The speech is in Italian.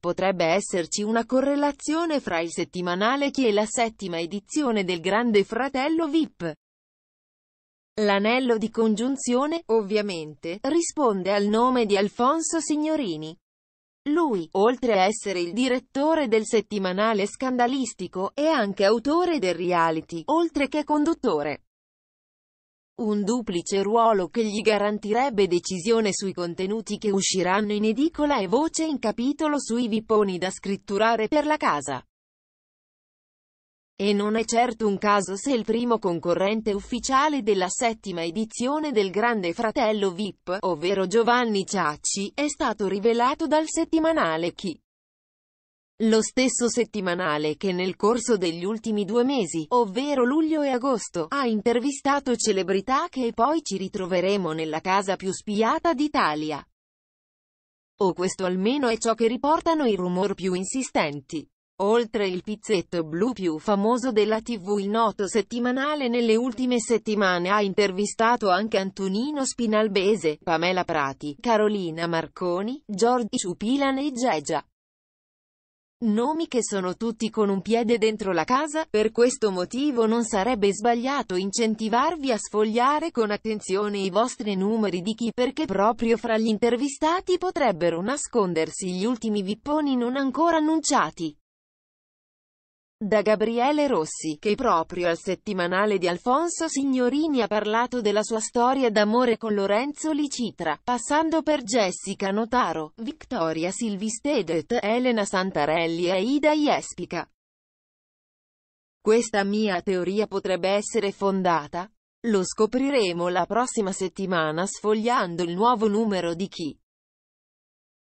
Potrebbe esserci una correlazione fra il settimanale Chi e la settima edizione del Grande Fratello VIP. L'anello di congiunzione, ovviamente, risponde al nome di Alfonso Signorini. Lui, oltre a essere il direttore del settimanale scandalistico, è anche autore del reality, oltre che conduttore un duplice ruolo che gli garantirebbe decisione sui contenuti che usciranno in edicola e voce in capitolo sui viponi da scritturare per la casa. E non è certo un caso se il primo concorrente ufficiale della settima edizione del Grande Fratello VIP, ovvero Giovanni Ciacci, è stato rivelato dal settimanale Chi lo stesso settimanale che nel corso degli ultimi due mesi, ovvero luglio e agosto, ha intervistato celebrità che poi ci ritroveremo nella casa più spiata d'Italia. O questo almeno è ciò che riportano i rumor più insistenti. Oltre il pizzetto blu più famoso della TV il noto settimanale nelle ultime settimane ha intervistato anche Antonino Spinalbese, Pamela Prati, Carolina Marconi, Giorgi Ciupilan e Gegia. Nomi che sono tutti con un piede dentro la casa, per questo motivo non sarebbe sbagliato incentivarvi a sfogliare con attenzione i vostri numeri di chi perché proprio fra gli intervistati potrebbero nascondersi gli ultimi vipponi non ancora annunciati da Gabriele Rossi, che proprio al settimanale di Alfonso Signorini ha parlato della sua storia d'amore con Lorenzo Licitra, passando per Jessica Notaro, Vittoria Silvistedet, Elena Santarelli e Ida Jespica. Questa mia teoria potrebbe essere fondata? Lo scopriremo la prossima settimana sfogliando il nuovo numero di Chi.